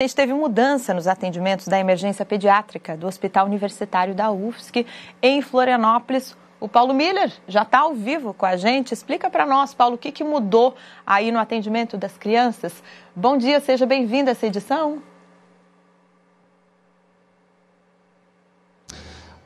gente teve mudança nos atendimentos da emergência pediátrica do Hospital Universitário da UFSC em Florianópolis. O Paulo Miller já está ao vivo com a gente. Explica para nós, Paulo, o que, que mudou aí no atendimento das crianças. Bom dia, seja bem-vindo a essa edição.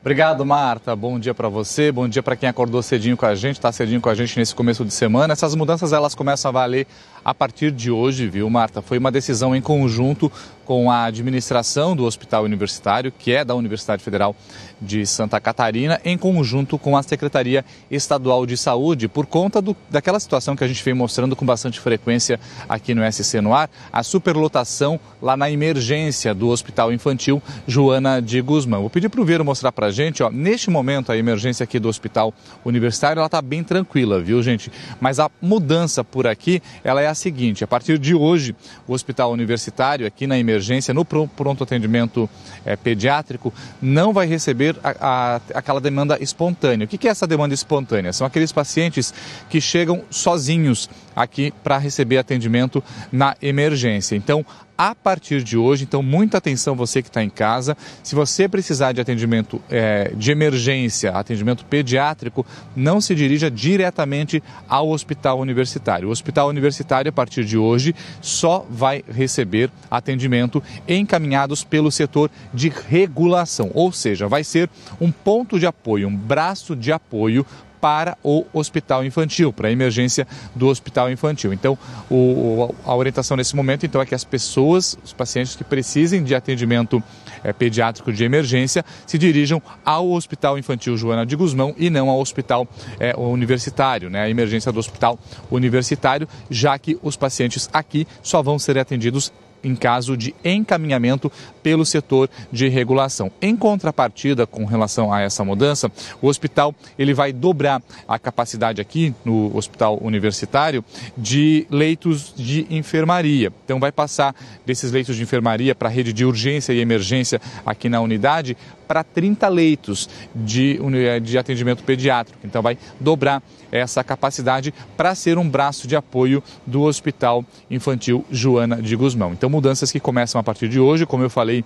Obrigado, Marta. Bom dia para você, bom dia para quem acordou cedinho com a gente, está cedinho com a gente nesse começo de semana. Essas mudanças elas começam a valer a partir de hoje, viu, Marta? Foi uma decisão em conjunto com a administração do Hospital Universitário, que é da Universidade Federal de Santa Catarina, em conjunto com a Secretaria Estadual de Saúde, por conta do, daquela situação que a gente vem mostrando com bastante frequência aqui no SC no ar, a superlotação lá na emergência do Hospital Infantil Joana de Guzmã. Vou pedir para o Vero mostrar para a gente, ó, neste momento a emergência aqui do Hospital Universitário, ela está bem tranquila, viu gente? Mas a mudança por aqui, ela é a seguinte, a partir de hoje, o Hospital Universitário aqui na emergência emergência, no pronto atendimento é, pediátrico, não vai receber a, a, aquela demanda espontânea. O que é essa demanda espontânea? São aqueles pacientes que chegam sozinhos aqui para receber atendimento na emergência. Então, a partir de hoje. Então, muita atenção você que está em casa. Se você precisar de atendimento é, de emergência, atendimento pediátrico, não se dirija diretamente ao hospital universitário. O hospital universitário, a partir de hoje, só vai receber atendimento encaminhados pelo setor de regulação, ou seja, vai ser um ponto de apoio, um braço de apoio para o hospital infantil, para a emergência do hospital infantil. Então, o, a orientação nesse momento então, é que as pessoas, os pacientes que precisem de atendimento é, pediátrico de emergência, se dirijam ao Hospital Infantil Joana de Guzmão e não ao Hospital é, Universitário, né? a emergência do Hospital Universitário, já que os pacientes aqui só vão ser atendidos em caso de encaminhamento pelo setor de regulação. Em contrapartida com relação a essa mudança, o hospital ele vai dobrar a capacidade aqui no hospital universitário de leitos de enfermaria. Então vai passar desses leitos de enfermaria para a rede de urgência e emergência aqui na unidade para 30 leitos de, eh, de atendimento pediátrico. Então, vai dobrar essa capacidade para ser um braço de apoio do Hospital Infantil Joana de Guzmão. Então, mudanças que começam a partir de hoje, como eu falei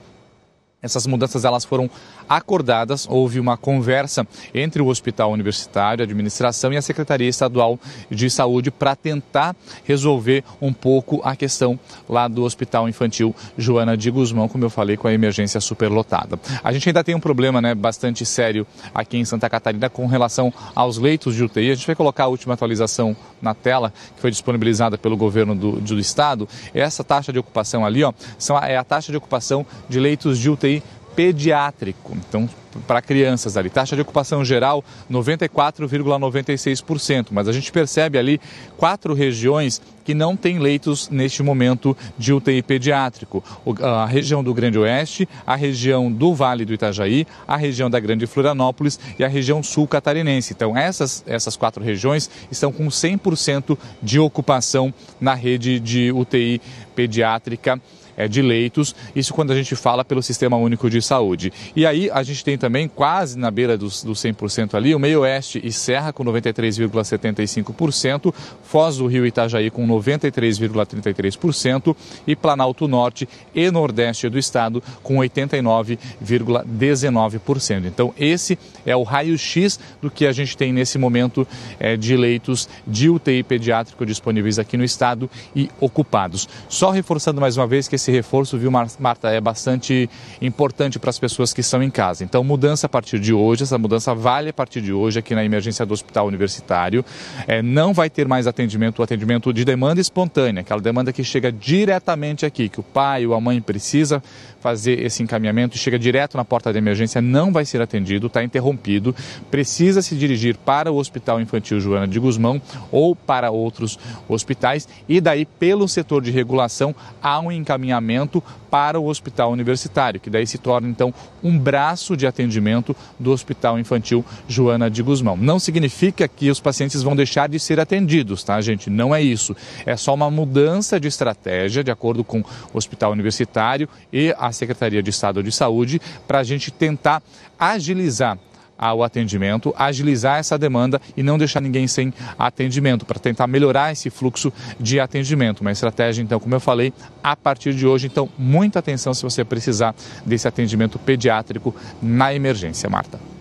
essas mudanças elas foram acordadas, houve uma conversa entre o Hospital Universitário, a administração e a Secretaria Estadual de Saúde para tentar resolver um pouco a questão lá do Hospital Infantil Joana de Guzmão, como eu falei, com a emergência superlotada. A gente ainda tem um problema né, bastante sério aqui em Santa Catarina com relação aos leitos de UTI. A gente vai colocar a última atualização na tela, que foi disponibilizada pelo governo do, do estado. Essa taxa de ocupação ali ó, são, é a taxa de ocupação de leitos de UTI UTI pediátrico, então para crianças ali. Taxa de ocupação geral 94,96%, mas a gente percebe ali quatro regiões que não têm leitos neste momento de UTI pediátrico. A região do Grande Oeste, a região do Vale do Itajaí, a região da Grande Florianópolis e a região sul catarinense. Então essas, essas quatro regiões estão com 100% de ocupação na rede de UTI pediátrica é, de leitos, isso quando a gente fala pelo Sistema Único de Saúde. E aí a gente tem também, quase na beira dos, dos 100% ali, o Meio Oeste e Serra com 93,75%, Foz do Rio Itajaí com 93,33% e Planalto Norte e Nordeste do Estado com 89,19%. Então esse é o raio-x do que a gente tem nesse momento é, de leitos de UTI pediátrico disponíveis aqui no Estado e ocupados. Só reforçando mais uma vez que esse esse reforço, viu, Marta, é bastante importante para as pessoas que estão em casa. Então, mudança a partir de hoje, essa mudança vale a partir de hoje aqui na emergência do Hospital Universitário. É, não vai ter mais atendimento, o atendimento de demanda espontânea, aquela demanda que chega diretamente aqui, que o pai ou a mãe precisa fazer esse encaminhamento, chega direto na porta da emergência, não vai ser atendido, está interrompido, precisa se dirigir para o Hospital Infantil Joana de Guzmão ou para outros hospitais e daí pelo setor de regulação há um encaminhamento encaminhamento para o hospital universitário, que daí se torna então um braço de atendimento do Hospital Infantil Joana de Guzmão. Não significa que os pacientes vão deixar de ser atendidos, tá, gente? Não é isso. É só uma mudança de estratégia, de acordo com o Hospital Universitário e a Secretaria de Estado de Saúde, para a gente tentar agilizar ao atendimento, agilizar essa demanda e não deixar ninguém sem atendimento, para tentar melhorar esse fluxo de atendimento. Uma estratégia, então, como eu falei, a partir de hoje. Então, muita atenção se você precisar desse atendimento pediátrico na emergência, Marta.